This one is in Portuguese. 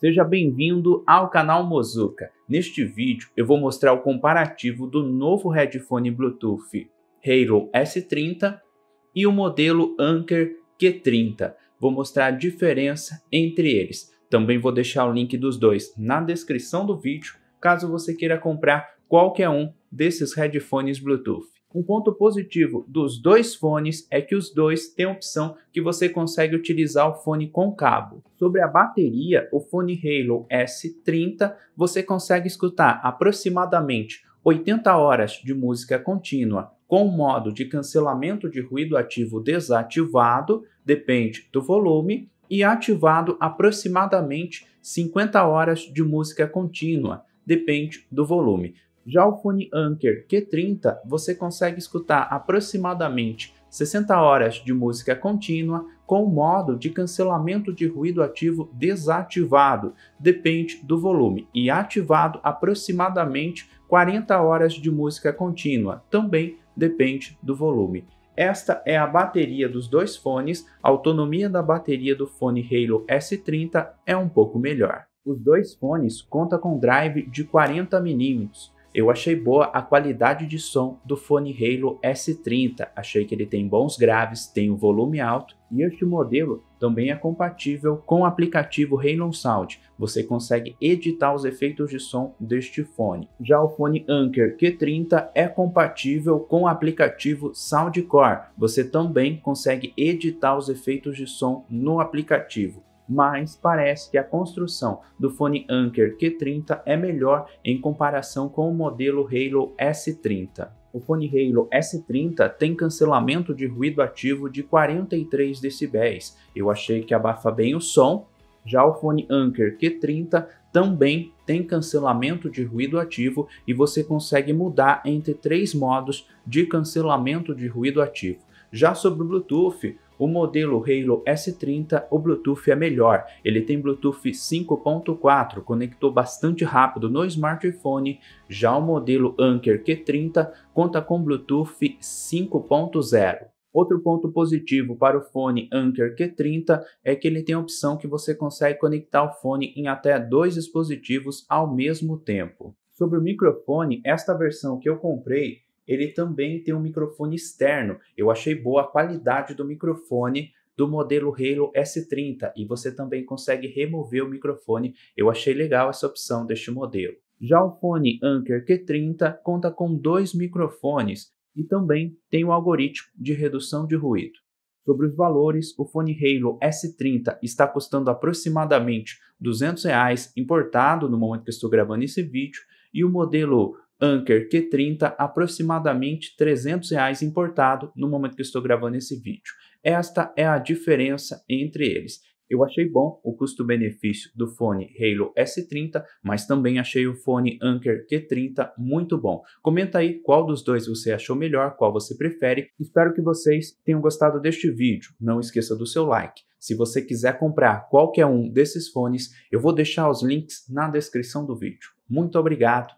Seja bem-vindo ao canal Mozuka. Neste vídeo eu vou mostrar o comparativo do novo headphone Bluetooth Halo S30 e o modelo Anker Q30. Vou mostrar a diferença entre eles. Também vou deixar o link dos dois na descrição do vídeo, caso você queira comprar qualquer um desses headphones Bluetooth. Um ponto positivo dos dois fones é que os dois têm a opção que você consegue utilizar o fone com cabo. Sobre a bateria, o fone Halo S30 você consegue escutar aproximadamente 80 horas de música contínua com o modo de cancelamento de ruído ativo desativado, depende do volume, e ativado aproximadamente 50 horas de música contínua, depende do volume. Já o Fone Anker Q30, você consegue escutar aproximadamente 60 horas de música contínua com o modo de cancelamento de ruído ativo desativado, depende do volume, e ativado aproximadamente 40 horas de música contínua, também depende do volume. Esta é a bateria dos dois fones, a autonomia da bateria do fone Halo S30 é um pouco melhor. Os dois fones contam com drive de 40 mm, eu achei boa a qualidade de som do fone Halo S30, achei que ele tem bons graves, tem um volume alto e este modelo também é compatível com o aplicativo Halo Sound. Você consegue editar os efeitos de som deste fone. Já o fone Anker Q30 é compatível com o aplicativo Soundcore. Você também consegue editar os efeitos de som no aplicativo mas parece que a construção do fone Anker Q30 é melhor em comparação com o modelo Halo S30. O fone Halo S30 tem cancelamento de ruído ativo de 43 decibéis. Eu achei que abafa bem o som. Já o fone Anker Q30 também tem cancelamento de ruído ativo e você consegue mudar entre três modos de cancelamento de ruído ativo. Já sobre o Bluetooth, o modelo Halo S30, o Bluetooth é melhor. Ele tem Bluetooth 5.4, conectou bastante rápido no smartphone. Já o modelo Anker Q30 conta com Bluetooth 5.0. Outro ponto positivo para o fone Anker Q30 é que ele tem a opção que você consegue conectar o fone em até dois dispositivos ao mesmo tempo. Sobre o microfone, esta versão que eu comprei ele também tem um microfone externo. Eu achei boa a qualidade do microfone do modelo Halo S30 e você também consegue remover o microfone. Eu achei legal essa opção deste modelo. Já o fone Anker Q30 conta com dois microfones e também tem o um algoritmo de redução de ruído. Sobre os valores, o fone Halo S30 está custando aproximadamente R$ 200, reais, importado no momento que estou gravando esse vídeo, e o modelo Anker Q30, aproximadamente 300 reais importado no momento que estou gravando esse vídeo. Esta é a diferença entre eles. Eu achei bom o custo-benefício do fone Halo S30, mas também achei o fone Anker Q30 muito bom. Comenta aí qual dos dois você achou melhor, qual você prefere. Espero que vocês tenham gostado deste vídeo. Não esqueça do seu like. Se você quiser comprar qualquer um desses fones, eu vou deixar os links na descrição do vídeo. Muito obrigado